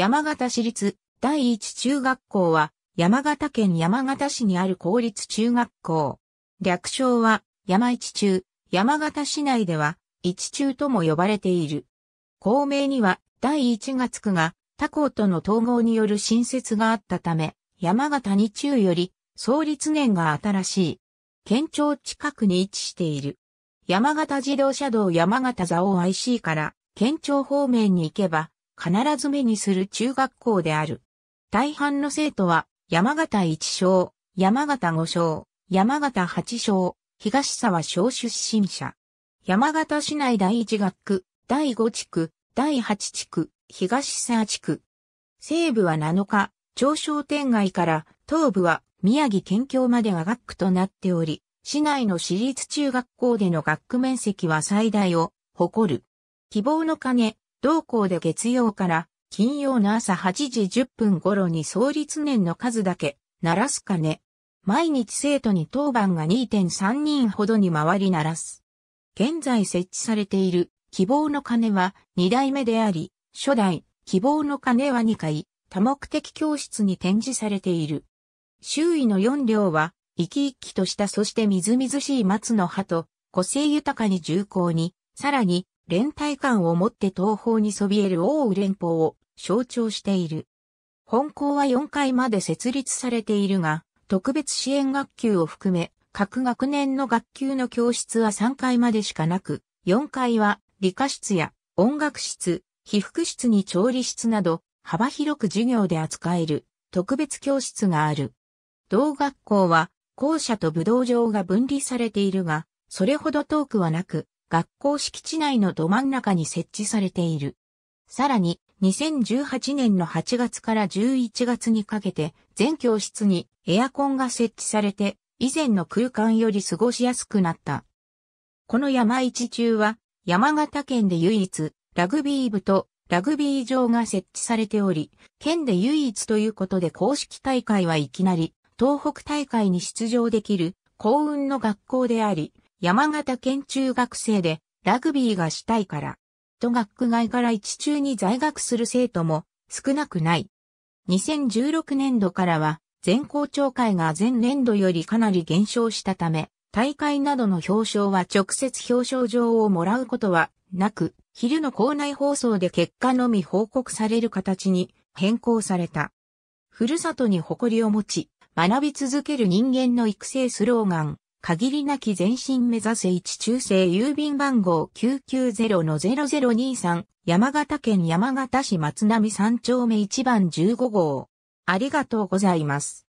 山形市立第一中学校は山形県山形市にある公立中学校。略称は山一中、山形市内では一中とも呼ばれている。校名には第一月区が他校との統合による新設があったため、山形二中より創立年が新しい。県庁近くに位置している。山形自動車道山形座を IC から県庁方面に行けば必ず目にする中学校である。大半の生徒は、山形一小、山形五小、山形八小、東沢小出身者。山形市内第一学区、第五地区、第八地区、東沢地区。西部は7日、上商店街から東部は宮城県境までが学区となっており、市内の私立中学校での学区面積は最大を誇る。希望の鐘、同校で月曜から金曜の朝8時10分頃に創立年の数だけ、鳴らす鐘。毎日生徒に当番が2.3人ほどに回り鳴らす。現在設置されている希望の鐘は2代目であり、初代希望の鐘は2回、多目的教室に展示されている。周囲の4両は、生き生きとしたそしてみずみずしい松の葉と、個性豊かに重厚に、さらに連帯感を持って東方にそびえる大宇連邦を象徴している。本校は4階まで設立されているが、特別支援学級を含め、各学年の学級の教室は3階までしかなく、4階は理科室や音楽室、被服室に調理室など、幅広く授業で扱える特別教室がある。同学校は校舎と武道場が分離されているが、それほど遠くはなく、学校敷地内のど真ん中に設置されている。さらに、2018年の8月から11月にかけて、全教室にエアコンが設置されて、以前の空間より過ごしやすくなった。この山一中は、山形県で唯一、ラグビー部とラグビー場が設置されており、県で唯一ということで公式大会はいきなり、東北大会に出場できる、幸運の学校であり、山形県中学生でラグビーがしたいから、と学区外から一中に在学する生徒も少なくない。2016年度からは全校長会が前年度よりかなり減少したため、大会などの表彰は直接表彰状をもらうことはなく、昼の校内放送で結果のみ報告される形に変更された。ふるさとに誇りを持ち、学び続ける人間の育成スローガン、限りなき前進目指せ一中世郵便番号990-0023山形県山形市松並3丁目1番15号。ありがとうございます。